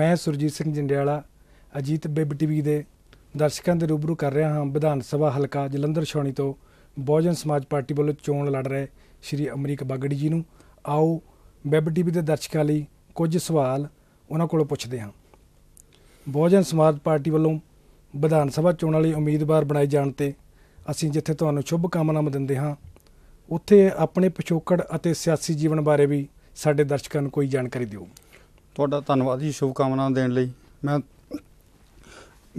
ਮੈਂ Surjit Singh Jandiala Ajit web TV ਦੇ ਦਰਸ਼ਕਾਂ ਦੇ ਰੂਬਰੂ ਕਰ ਰਿਹਾ ਹਾਂ ਵਿਧਾਨ ਸਭਾ ਹਲਕਾ ਜਲੰਧਰ ਛੌਣੀ ਤੋਂ ਬਹੁਜਨ ਸਮਾਜ ਪਾਰਟੀ ਵੱਲੋਂ ਚੋਣ ਲੜ ਰਹੇ ਸ਼੍ਰੀ ਅਮਰੀਕ ਬਾਗੜੀ ਜੀ ਨੂੰ ਆਓ ਬਿਬ ਟੀਵੀ ਦੇ ਦਰਸ਼ਕਾਂ ਲਈ ਕੁਝ ਸਵਾਲ ਉਹਨਾਂ ਕੋਲੋਂ ਪੁੱਛਦੇ ਹਾਂ ਬਹੁਜਨ ਸਮਾਜ ਪਾਰਟੀ ਵੱਲੋਂ ਵਿਧਾਨ ਸਭਾ ਚੋਣਾਂ ਲਈ ਉਮੀਦਵਾਰ ਬਣਾਈ ਜਾਣ ਤੇ ਅਸੀਂ ਜਿੱਥੇ ਤੁਹਾਨੂੰ ਸ਼ੁਭ ਕਾਮਨਾਵਾਂ ਦਿੰਦੇ ਹਾਂ ਉੱਥੇ ਆਪਣੇ ਪਿਛੋਕੜ ਅਤੇ ਸਿਆਸੀ ਜੀਵਨ ਬਾਰੇ ਵੀ ਸਾਡੇ ਦਰਸ਼ਕਾਂ ਨੂੰ ਕੋਈ ਜਾਣਕਾਰੀ ਦਿਓ ਤੁਹਾਡਾ ਧੰਨਵਾਦ ਜੀ ਸ਼ੁਭ ਕਾਮਨਾਵਾਂ ਦੇਣ ਲਈ ਮੈਂ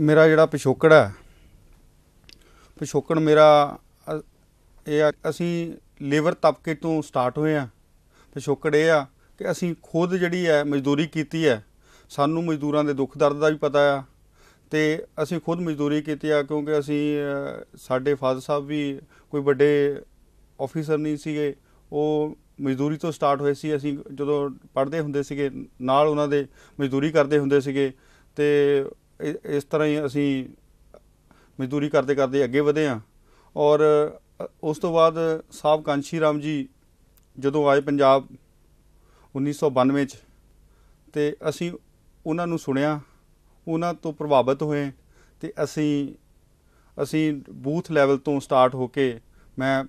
ਮੇਰਾ ਜਿਹੜਾ ਪਿਛੋਕੜ ਹੈ ਪਿਛੋਕੜ ਮੇਰਾ ਇਹ ਆ ਅਸੀਂ ਲੇਬਰ ਤਬਕੇ ਤੋਂ ਸਟਾਰਟ ਹੋਏ ਆ ਪਿਛੋਕੜ ਇਹ ਆ ਕਿ ਅਸੀਂ ਖੁਦ ਜਿਹੜੀ ਹੈ ਮਜ਼ਦੂਰੀ ਕੀਤੀ ਹੈ ਸਾਨੂੰ ਮਜ਼ਦੂਰਾਂ ਦੇ ਦੁੱਖ ਦਰਦ ਦਾ ਵੀ ਪਤਾ ਆ ਤੇ ਅਸੀਂ ਖੁਦ ਮਜ਼ਦੂਰੀ ਕੀਤੀ ਆ ਕਿਉਂਕਿ ਅਸੀਂ ਸਾਡੇ ਫਾਦਰ ਸਾਹਿਬ ਵੀ ਕੋਈ ਵੱਡੇ ਆਫੀਸਰ ਨਹੀਂ ਸੀਗੇ ਉਹ ਮਜ਼ਦੂਰੀ ਤੋਂ ਸਟਾਰਟ ਹੋਏ ਸੀ ਅਸੀਂ ਜਦੋਂ ਪੜ੍ਹਦੇ ਹੁੰਦੇ ਸੀਗੇ ਨਾਲ ਉਹਨਾਂ ਦੇ ਮਜ਼ਦੂਰੀ ਕਰਦੇ ਹੁੰਦੇ ਸੀਗੇ ਤੇ ਇਸ ਤਰ੍ਹਾਂ ਹੀ ਅਸੀਂ ਮਜ਼ਦੂਰੀ ਕਰਦੇ ਕਰਦੇ ਅੱਗੇ ਵਧੇ ਆ ਔਰ ਉਸ ਤੋਂ ਬਾਅਦ ਸਾਹਿਬ ਕਾਂਸ਼ੀ ਰਾਮ ਜੀ ਜਦੋਂ ਆਏ ਪੰਜਾਬ 1992 ਚ ਤੇ ਅਸੀਂ ਉਹਨਾਂ ਨੂੰ ਸੁਣਿਆ ਉਹਨਾਂ ਤੋਂ ਪ੍ਰਭਾਵਿਤ ਹੋਏ ਤੇ ਅਸੀਂ ਅਸੀਂ ਬੂਥ ਲੈਵਲ ਤੋਂ ਸਟਾਰਟ ਹੋ ਕੇ ਮੈਂ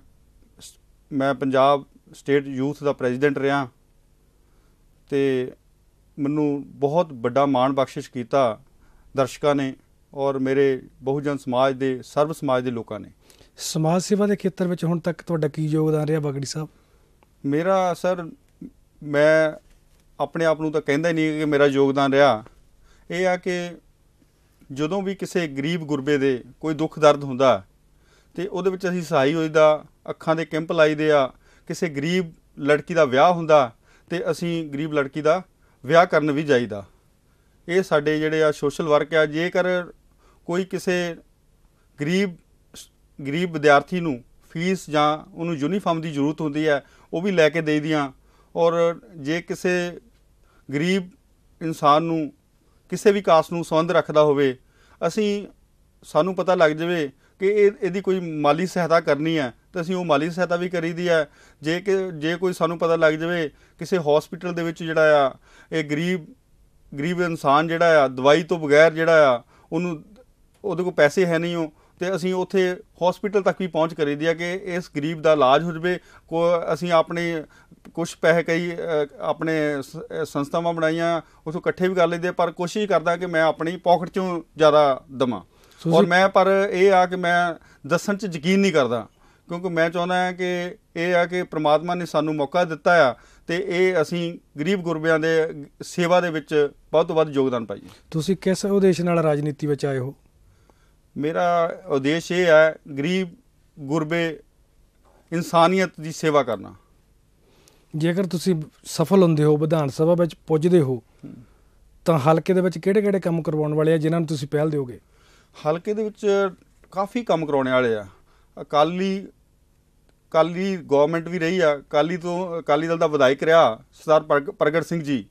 ਮੈਂ ਪੰਜਾਬ ਸਟੇਟ ਯੂਥ ਦਾ ਪ੍ਰੈਜ਼ੀਡੈਂਟ ਰਿਹਾ ਤੇ ਮੈਨੂੰ ਬਹੁਤ ਵੱਡਾ ਮਾਣ ਬਖਸ਼ਿਸ਼ ਕੀਤਾ ਦਰਸ਼ਕਾਂ ਨੇ ਔਰ ਮੇਰੇ ਬਹੁਜਨ ਸਮਾਜ ਦੇ ਸਰਵ ਸਮਾਜ ਦੇ ਲੋਕਾਂ ਨੇ ਸਮਾਜ ਸੇਵਾ ਦੇ ਖੇਤਰ ਵਿੱਚ ਹੁਣ ਤੱਕ ਤੁਹਾਡਾ ਕੀ ਯੋਗਦਾਨ ਰਿਹਾ ਬਗੜੀ ਸਾਹਿਬ ਮੇਰਾ ਸਰ ਮੈਂ ਆਪਣੇ ਆਪ ਨੂੰ ਤਾਂ ਕਹਿੰਦਾ ਹੀ ਨਹੀਂ ਕਿ ਮੇਰਾ ਯੋਗਦਾਨ ਰਿਹਾ ਇਹ ਆ ਕਿ ਜਦੋਂ ਵੀ ਕਿਸੇ ਗਰੀਬ ਗੁਰਬੇ ਦੇ ਕੋਈ ਦੁੱਖ ਦਰਦ ਹੁੰਦਾ ਤੇ ਉਹਦੇ ਵਿੱਚ ਅਸੀਂ ਸਹਾਈ ਹੋਈਦਾ ਅੱਖਾਂ ਦੇ ਕੈਂਪ ਲਾਈਦੇ ਆ ਕਿਸੇ ਗਰੀਬ ਲੜਕੀ ਦਾ ਵਿਆਹ ਹੁੰਦਾ ਤੇ ਅਸੀਂ ਗਰੀਬ ਲੜਕੀ ਦਾ ਵਿਆਹ ਕਰਨ ਵੀ ਜਾਈਦਾ ਇਹ ਸਾਡੇ ਜਿਹੜੇ ਆ ਸੋਸ਼ਲ ਵਰਕ ਆ ਜੇਕਰ ਕੋਈ ਕਿਸੇ ਗਰੀਬ ਗਰੀਬ ਵਿਦਿਆਰਥੀ ਨੂੰ ਫੀਸ ਜਾਂ ਉਹਨੂੰ ਯੂਨੀਫਾਰਮ ਦੀ ਜ਼ਰੂਰਤ ਹੁੰਦੀ ਹੈ ਉਹ ਵੀ ਲੈ ਕੇ ਦੇਈਦੀਆਂ ਔਰ ਜੇ ਕਿਸੇ ਗਰੀਬ ਇਨਸਾਨ ਨੂੰ ਕਿਸੇ ਵੀ ਕਾਸ ਨੂੰ ਸੰਬੰਧ ਰੱਖਦਾ ਹੋਵੇ ਅਸੀਂ ਸਾਨੂੰ ਪਤਾ ਲੱਗ ਜਾਵੇ ਕਿ ਇਹ ਇਹਦੀ ਕੋਈ ਮਾਲੀ ਸਹਾਇਤਾ ਕਰਨੀ ਹੈ ਤੇ ਅਸੀਂ ਉਹ ਮਾਲੀ ਸਹਾਇਤਾ ਵੀ ਕਰੀਦੀ ਹੈ ਜੇ ਕਿ ਜੇ ਕੋਈ ਸਾਨੂੰ ਪਤਾ ਲੱਗ ਜਾਵੇ ਕਿਸੇ ਹਸਪੀਟਲ ਦੇ ਵਿੱਚ ਜਿਹੜਾ ਆ ਇਹ ਗਰੀਬ ਗਰੀਬ ਇਨਸਾਨ ਜਿਹੜਾ ਆ ਦਵਾਈ ਤੋਂ ਬਗੈਰ ਜਿਹੜਾ ਆ ਉਹਨੂੰ ਉਹਦੇ ਕੋਲ ਪੈਸੇ ਹੈ ਨਹੀਂ ਉਹ ਤੇ ਅਸੀਂ ਉੱਥੇ ਹਸਪੀਟਲ ਤੱਕ ਵੀ ਪਹੁੰਚ ਕਰੀਦੀ ਆ ਕਿ ਇਸ ਗਰੀਬ ਦਾ ਇਲਾਜ ਹੋ ਜਵੇ ਕੋ ਅਸੀਂ ਆਪਣੇ ਕੁਝ ਪੈਸੇ ਕਈ ਆਪਣੇ ਸੰਸਥਾਵਾਂ ਬਣਾਈਆਂ ਉਸ ਇਕੱਠੇ ਵੀ ਕਰ ਲੈਂਦੇ ਪਰ ਕੋਸ਼ਿਸ਼ ਕਰਦਾ ਕਿ ਮੈਂ ਆਪਣੀ ਪਾਕਟ ਚੋਂ ਜ਼ਿਆਦਾ ਦਵਾਂ ਔਰ ਮੈਂ ਪਰ ਇਹ ਆ ਕਿ ਮੈਂ ਦੱਸਣ 'ਚ ਯਕੀਨ ਨਹੀਂ ਕਰਦਾ ਕਿਉਂਕਿ ਮੈਂ ਚਾਹੁੰਦਾ ਹਾਂ ਕਿ ਇਹ ਆ ਕਿ ਪ੍ਰਮਾਤਮਾ ਨੇ ਸਾਨੂੰ ਮੌਕਾ ਦਿੱਤਾ ਆ ਤੇ ਇਹ ਅਸੀਂ ਗਰੀਬ ਗੁਰਬਿਆਂ ਦੇ ਸੇਵਾ ਦੇ ਵਿੱਚ ਬਹੁਤ ਵੱਧ ਯੋਗਦਾਨ ਪਾਈਏ ਤੁਸੀਂ ਕਿਸ ਉਦੇਸ਼ ਨਾਲ ਰਾਜਨੀਤੀ ਵਿੱਚ ਆਏ ਹੋ ਮੇਰਾ ਉਦੇਸ਼ ਇਹ ਹੈ ਗਰੀਬ ਗੁਰਬੇ ਇਨਸਾਨੀਅਤ ਦੀ ਸੇਵਾ ਕਰਨਾ ਜੇਕਰ ਤੁਸੀਂ ਸਫਲ ਹੁੰਦੇ ਹੋ ਵਿਧਾਨ ਸਭਾ ਵਿੱਚ ਪੁੱਜਦੇ ਹੋ ਤਾਂ ਹਲਕੇ ਦੇ ਵਿੱਚ ਕਿਹੜੇ-ਕਿਹੜੇ ਕੰਮ ਕਰਵਾਉਣ ਵਾਲੇ ਆ ਜਿਨ੍ਹਾਂ ਨੂੰ ਤੁਸੀਂ ਪਹਿਲ ਦਿਓਗੇ ਹਲਕੇ ਦੇ ਵਿੱਚ ਕਾਫੀ ਕੰਮ ਕਰਾਉਣੇ ਵਾਲੇ ਆ ਅਕਾਲੀ ਕਾਲੀ ਗਵਰਨਮੈਂਟ ਵੀ ਰਹੀ ਆ ਕਾਲੀ ਤੋਂ ਕਾਲੀ ਦਲ ਦਾ ਵਿਧਾਇਕ ਰਿਹਾ ਸਰਦਾਰ ਪ੍ਰਗਟ ਸਿੰਘ ਜੀ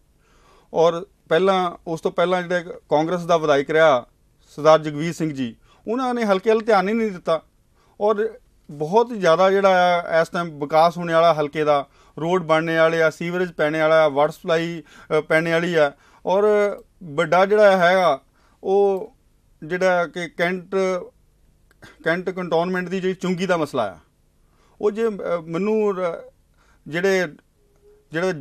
ਔਰ ਪਹਿਲਾਂ ਉਸ ਤੋਂ ਪਹਿਲਾਂ ਜਿਹੜਾ ਕਾਂਗਰਸ ਦਾ ਵਿਧਾਇਕ ਰਿਹਾ ਸਰਦਾਰ ਜਗਵੀਰ ਸਿੰਘ ਜੀ ਉਹਨਾਂ ਨੇ ਹਲਕੇ ਵੱਲ ਧਿਆਨ ਹੀ ਨਹੀਂ ਦਿੱਤਾ ਔਰ ਬਹੁਤ ਜ਼ਿਆਦਾ ਜਿਹੜਾ ਆ ਇਸ ਟਾਈਮ ਵਿਕਾਸ ਹੋਣੇ ਵਾਲਾ ਹਲਕੇ ਦਾ ਰੋਡ ਬਣਨੇ ਵਾਲੇ ਆ ਸੀਵਰੇਜ ਪੈਣੇ ਵਾਲਾ ਆ ਵਾਟਰ ਸਪਲਾਈ ਪੈਣੇ ਵਾਲੀ ਆ ਔਰ ਵੱਡਾ ਜਿਹੜਾ ਹੈਗਾ ਉਹ ਜਿਹੜਾ ਕਿ ਕੈਂਟ ਕੈਂਟ ਕੰਟੋਨਮੈਂਟ ਦੀ ਜਿਹੜੀ ਚੁੰਗੀ ਦਾ ਮਸਲਾ ਆ ਉਹ ਜੇ ਮੈਨੂੰ ਜਿਹੜੇ ਜਿਹੜਾ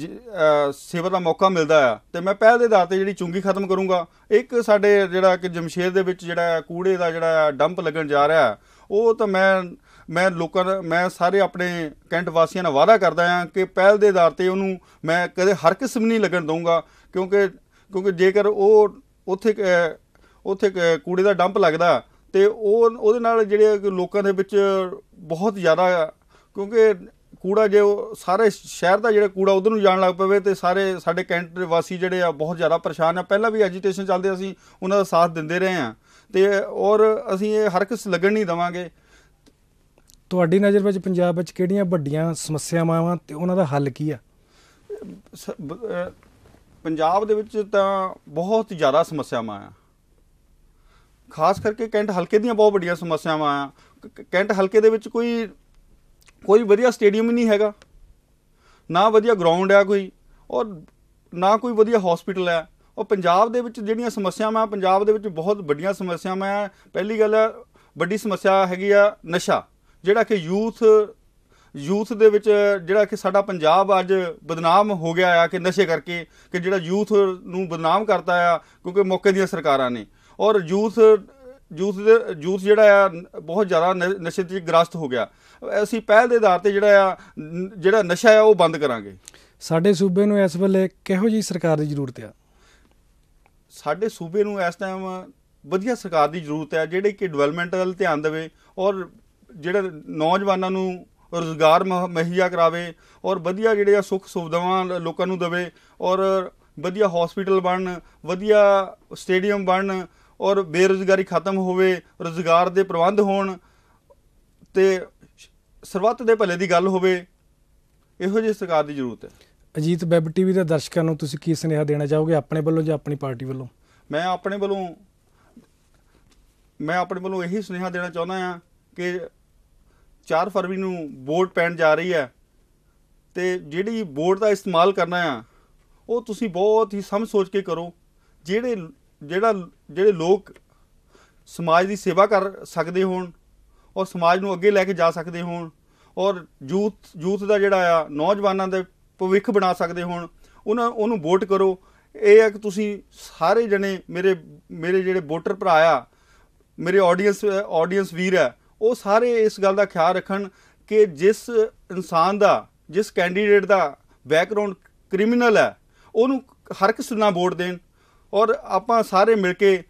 ਸੇਵਾ ਦਾ ਮੌਕਾ ਮਿਲਦਾ ਆ ਤੇ ਮੈਂ ਪਹਿਲ ਦੇ ਆਧਾਰ ਤੇ ਜਿਹੜੀ ਚੁੰਗੀ ਖਤਮ ਕਰੂੰਗਾ ਇੱਕ ਸਾਡੇ ਜਿਹੜਾ ਕਿ ਜਮਸ਼ੇਰ ਦੇ ਵਿੱਚ ਜਿਹੜਾ ਕੂੜੇ ਦਾ ਜਿਹੜਾ ਡੰਪ ਲੱਗਣ ਜਾ ਰਿਹਾ ਉਹ ਤਾਂ ਮੈਂ ਮੈਂ ਲੋਕਾਂ ਮੈਂ ਸਾਰੇ ਆਪਣੇ ਕੈਂਟ ਵਾਸੀਆਂ ਨਾਲ ਵਾਅਦਾ ਕਰਦਾ ਹਾਂ ਕਿ ਪਹਿਲ ਦੇ ਆਧਾਰ ਤੇ ਉਹਨੂੰ ਮੈਂ ਕਦੇ ਹਰ ਕਿਸਮ ਨਹੀਂ ਲੱਗਣ ਦਊਂਗਾ ਕਿਉਂਕਿ ਕਿਉਂਕਿ ਜੇਕਰ ਉਹ ਉੱਥੇ ਉੱਥੇ ਕੂੜੇ ਦਾ ਡੰਪ ਲੱਗਦਾ ਤੇ ਉਹ ਉਹਦੇ ਨਾਲ ਜਿਹੜੇ ਲੋਕਾਂ ਦੇ ਵਿੱਚ ਬਹੁਤ ਜ਼ਿਆਦਾ ਕਿਉਂਕਿ ਕੂੜਾ ਜੇ ਸਾਰੇ ਸ਼ਹਿਰ ਦਾ ਜਿਹੜਾ ਕੂੜਾ ਉਧਰ ਨੂੰ ਜਾਣ ਲੱਗ ਪਵੇ ਤੇ ਸਾਰੇ ਸਾਡੇ ਕੈਂਟ ਵਾਸੀ ਜਿਹੜੇ ਆ ਬਹੁਤ ਜ਼ਿਆਦਾ ਪਰੇਸ਼ਾਨ ਆ ਪਹਿਲਾਂ ਵੀ ਐਜੀਟੇਸ਼ਨ ਚੱਲਦੇ ਅਸੀਂ ਉਹਨਾਂ ਦਾ ਸਾਥ ਦਿੰਦੇ ਰਹੇ ਆ ਤੇ ਔਰ ਅਸੀਂ ਇਹ ਹਰ ਕਿਸ ਲੱਗਣ ਨਹੀਂ ਦਵਾਂਗੇ ਤੁਹਾਡੀ ਨਜ਼ਰ ਵਿੱਚ ਪੰਜਾਬ ਵਿੱਚ ਕਿਹੜੀਆਂ ਵੱਡੀਆਂ ਸਮੱਸਿਆਵਾਂ ਆ ਤੇ ਉਹਨਾਂ ਦਾ ਹੱਲ ਕੀ ਆ ਪੰਜਾਬ ਦੇ ਵਿੱਚ ਤਾਂ ਬਹੁਤ ਜ਼ਿਆਦਾ ਸਮੱਸਿਆਵਾਂ ਆ ਖਾਸ ਕਰਕੇ ਕੈਂਟ ਹਲਕੇ ਦੀਆਂ ਬਹੁਤ ਵੱਡੀਆਂ ਸਮੱਸਿਆਵਾਂ ਆ ਕੈਂਟ ਹਲਕੇ ਦੇ ਵਿੱਚ ਕੋਈ ਕੋਈ ਵਧੀਆ ਸਟੇਡੀਅਮ ਹੀ ਨਹੀਂ ਹੈਗਾ ਨਾ ਵਧੀਆ ਗਰਾਊਂਡ ਹੈ ਕੋਈ ਔਰ ਨਾ ਕੋਈ ਵਧੀਆ ਹਸਪੀਟਲ ਹੈ ਔਰ ਪੰਜਾਬ ਦੇ ਵਿੱਚ ਜਿਹੜੀਆਂ ਸਮੱਸਿਆਵਾਂ ਆ ਪੰਜਾਬ ਦੇ ਵਿੱਚ ਬਹੁਤ ਵੱਡੀਆਂ ਸਮੱਸਿਆਵਾਂ ਆ ਪਹਿਲੀ ਗੱਲ ਵੱਡੀ ਸਮੱਸਿਆ ਹੈਗੀ ਆ ਨਸ਼ਾ ਜਿਹੜਾ ਕਿ ਯੂਥ ਯੂਥ ਦੇ ਵਿੱਚ ਜਿਹੜਾ ਕਿ ਸਾਡਾ ਪੰਜਾਬ ਅੱਜ ਬਦਨਾਮ ਹੋ ਗਿਆ ਆ ਕਿ ਨਸ਼ੇ ਕਰਕੇ ਕਿ ਜਿਹੜਾ ਯੂਥ ਨੂੰ ਬਦਨਾਮ ਕਰਤਾ ਆ ਕਿਉਂਕਿ ਮੌਕੇ ਦੀਆਂ ਸਰਕਾਰਾਂ ਨੇ ਔਰ ਯੂਥ ਯੂਥ ਦੇ ਯੂਥ ਜਿਹੜਾ ਆ ਬਹੁਤ ਜ਼ਿਆਦਾ ਨਸ਼ੇ ਤੇ ਗ੍ਰਸਤ ਹੋ ਗਿਆ ਅਸੀਂ ਪਹਿਲ ਦੇ ਆਧਾਰ ਤੇ ਜਿਹੜਾ ਆ ਜਿਹੜਾ ਨਸ਼ਾ ਆ ਉਹ ਬੰਦ ਕਰਾਂਗੇ ਸਾਡੇ ਸੂਬੇ ਨੂੰ ਇਸ ਵੇਲੇ ਕਿਹੋ ਜੀ ਸਰਕਾਰ ਦੀ ਜ਼ਰੂਰਤ ਆ ਸਾਡੇ ਸੂਬੇ ਨੂੰ ਇਸ ਟਾਈਮ ਵਧੀਆ ਸਰਕਾਰ ਦੀ ਜ਼ਰੂਰਤ ਹੈ ਜਿਹੜੇ ਕਿ ਡਿਵੈਲਪਮੈਂਟ ਵੱਲ ਧਿਆਨ ਦੇਵੇ ਔਰ ਜਿਹੜੇ ਨੌਜਵਾਨਾਂ ਨੂੰ ਰੋਜ਼ਗਾਰ ਮਹੱਈਆ ਕਰਾਵੇ ਔਰ ਵਧੀਆ ਜਿਹੜੇ ਆ ਸੁੱਖ ਸੁਵਿਧਾਵਾਂ ਲੋਕਾਂ ਨੂੰ ਦੇਵੇ ਔਰ ਵਧੀਆ ਹਸਪੀਟਲ ਬਣਨ ਵਧੀਆ ਸਟੇਡੀਅਮ ਬਣਨ ਔਰ ਬੇਰੋਜ਼ਗਾਰੀ ਖਤਮ ਹੋਵੇ ਰੋਜ਼ਗਾਰ ਦੇ ਪ੍ਰਬੰਧ ਹੋਣ ਤੇ ਸਰਬੱਤ ਦੇ ਭਲੇ ਦੀ ਗੱਲ ਹੋਵੇ ਇਹੋ ਜਿਹੀ ਸਰਕਾਰ ਦੀ ਜ਼ਰੂਰਤ ਹੈ ਅਜੀਤ ਵੈਬ ਟੀਵੀ ਦੇ ਦਰਸ਼ਕਾਂ ਨੂੰ ਤੁਸੀਂ ਕੀ ਸੁਨੇਹਾ ਦੇਣਾ ਚਾਹੋਗੇ ਆਪਣੇ ਵੱਲੋਂ ਜਾਂ ਆਪਣੀ ਪਾਰਟੀ ਵੱਲੋਂ ਮੈਂ ਆਪਣੇ ਵੱਲੋਂ ਮੈਂ ਆਪਣੇ ਵੱਲੋਂ ਇਹੀ ਸੁਨੇਹਾ ਦੇਣਾ ਚਾਹੁੰਦਾ ਹਾਂ ਕਿ 4 ਫਰਵਰੀ ਨੂੰ ਵੋਟ ਪੈਣ ਜਾ ਰਹੀ ਹੈ ਤੇ ਜਿਹੜੀ ਵੋਟ ਦਾ ਇਸਤੇਮਾਲ ਕਰਨਾ ਆ ਉਹ ਤੁਸੀਂ ਬਹੁਤ ਹੀ ਸਮਝ ਸੋਚ ਕੇ ਕਰੋ ਜਿਹੜੇ ਜਿਹੜਾ ਜਿਹੜੇ ਲੋਕ ਸਮਾਜ ਦੀ ਸੇਵਾ ਕਰ ਸਕਦੇ ਹੋਣ ਔਰ ਸਮਾਜ ਨੂੰ ਅੱਗੇ ਲੈ ਕੇ ਜਾ ਸਕਦੇ ਹੋਣ ਔਰ ਯੂਥ ਯੂਥ ਦਾ ਜਿਹੜਾ ਆ ਨੌਜਵਾਨਾਂ ਦੇ ਭਵਿੱਖ ਬਣਾ ਸਕਦੇ ਹੋਣ ਉਹਨਾਂ ਉਹਨੂੰ ਵੋਟ ਕਰੋ ਇਹ ਆ ਕਿ ਤੁਸੀਂ ਸਾਰੇ ਜਣੇ ਮੇਰੇ ਮੇਰੇ ਜਿਹੜੇ ਵੋਟਰ ਭਰਾ ਆ ਮੇਰੇ ਆਡੀਅנס ਆਡੀਅנס ਵੀਰ ਆ ਉਹ ਸਾਰੇ ਇਸ ਗੱਲ ਦਾ ਖਿਆਲ ਰੱਖਣ ਕਿ ਜਿਸ ਇਨਸਾਨ ਦਾ ਜਿਸ ਕੈਂਡੀਡੇਟ ਦਾ ਬੈਕਗ੍ਰਾਉਂਡ ਕ੍ਰਿਮੀਨਲ ਹੈ ਉਹਨੂੰ ਹਰ ਕਿਸੇ ਨਾਲ ਵੋਟ ਦੇਣ ਔਰ ਆਪਾਂ ਸਾਰੇ ਮਿਲ ਕੇ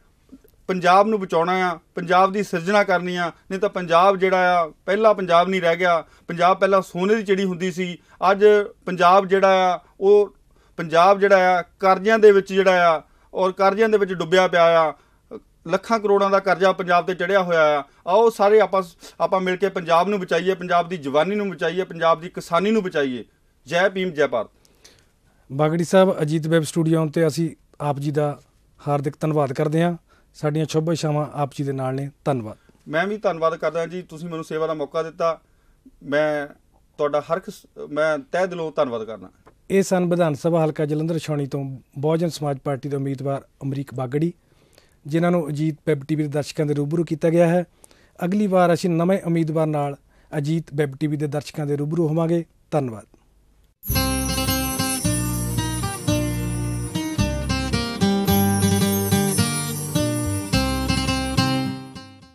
ਪੰਜਾਬ ਨੂੰ ਬਚਾਉਣਾ ਆ ਪੰਜਾਬ ਦੀ ਸਿਰਜਣਾ ਕਰਨੀ ਆ ਨਹੀਂ ਤਾਂ ਪੰਜਾਬ ਜਿਹੜਾ ਆ ਪਹਿਲਾ ਪੰਜਾਬ ਨਹੀਂ ਰਹਿ ਗਿਆ ਪੰਜਾਬ ਪਹਿਲਾਂ ਸੋਨੇ ਦੀ ਚਿੜੀ ਹੁੰਦੀ ਸੀ ਅੱਜ ਪੰਜਾਬ ਜਿਹੜਾ ਆ ਉਹ ਪੰਜਾਬ ਜਿਹੜਾ ਆ ਕਰਜ਼ਿਆਂ ਦੇ ਵਿੱਚ ਜਿਹੜਾ ਆ ਔਰ ਕਰਜ਼ਿਆਂ ਦੇ ਵਿੱਚ ਡੁੱਬਿਆ ਪਿਆ ਆ ਲੱਖਾਂ ਕਰੋੜਾਂ ਦਾ ਕਰਜ਼ਾ ਪੰਜਾਬ ਤੇ ਚੜਿਆ ਹੋਇਆ ਆ ਆਓ ਸਾਰੇ ਆਪਾਂ ਆਪਾਂ ਮਿਲ ਕੇ ਪੰਜਾਬ ਨੂੰ ਬਚਾਈਏ ਪੰਜਾਬ ਦੀ ਜਵਾਨੀ ਨੂੰ ਬਚਾਈਏ ਪੰਜਾਬ ਦੀ ਕਿਸਾਨੀ ਨੂੰ ਬਚਾਈਏ ਜੈ ਭੀਮ ਜੈ ਭਾਰਤ ਬਾਗੜੀ ਸਾਹਿਬ ਅਜੀਤ ਵੈਬ ਸਟੂਡੀਓ ਤੇ ਅਸੀਂ ਆਪ ਜੀ ਦਾ ਹਾਰਦਿਕ ਧੰਨਵਾਦ ਕਰਦੇ ਹਾਂ ਸਾਡੀਆਂ ਸ਼ੁਭ ਸ਼ਾਮਾਂ ਆਪ ਜੀ ਦੇ ਨਾਲ ਨੇ ਧੰਨਵਾਦ ਮੈਂ ਵੀ ਧੰਨਵਾਦ ਕਰਦਾ ਜੀ ਤੁਸੀਂ ਮੈਨੂੰ ਸੇਵਾ ਦਾ ਮੌਕਾ ਦਿੱਤਾ ਮੈਂ ਤੁਹਾਡਾ ਹਰ ਮੈਂ ਤਹਿ ਦਿਲੋਂ ਧੰਨਵਾਦ ਕਰਨਾ ਇਹ ਸਨ ਵਿਧਾਨ ਸਭਾ ਹਲਕਾ ਜਲੰਧਰ ਛਾਉਣੀ ਤੋਂ ਬਹੁਜਨ ਸਮਾਜ ਪਾਰਟੀ ਦੇ ਉਮੀਦਵਾਰ ਅਮਰੀਕ ਬਾਗੜੀ ਜਿਨ੍ਹਾਂ ਨੂੰ ਅਜੀਤ ਵੈਬ ਟੀਵੀ ਦੇ ਦਰਸ਼ਕਾਂ ਦੇ ਰੂਬਰੂ ਕੀਤਾ ਗਿਆ ਹੈ ਅਗਲੀ ਵਾਰ ਅਸੀਂ ਨਵੇਂ ਉਮੀਦਵਾਰ ਨਾਲ ਅਜੀਤ ਵੈਬ ਟੀਵੀ ਦੇ ਦਰਸ਼ਕਾਂ ਦੇ ਰੂਬਰੂ ਹੋਵਾਂਗੇ ਧੰਨਵਾਦ